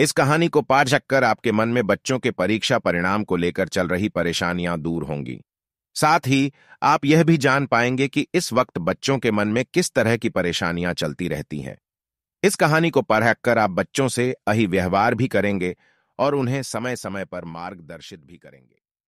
इस कहानी को पार कर आपके मन में बच्चों के परीक्षा परिणाम को लेकर चल रही परेशानियां दूर होंगी साथ ही आप यह भी जान पाएंगे कि इस वक्त बच्चों के मन में किस तरह की परेशानियां चलती रहती हैं इस कहानी को पढ़कर आप बच्चों से अहि व्यवहार भी करेंगे और उन्हें समय समय पर मार्गदर्शित भी करेंगे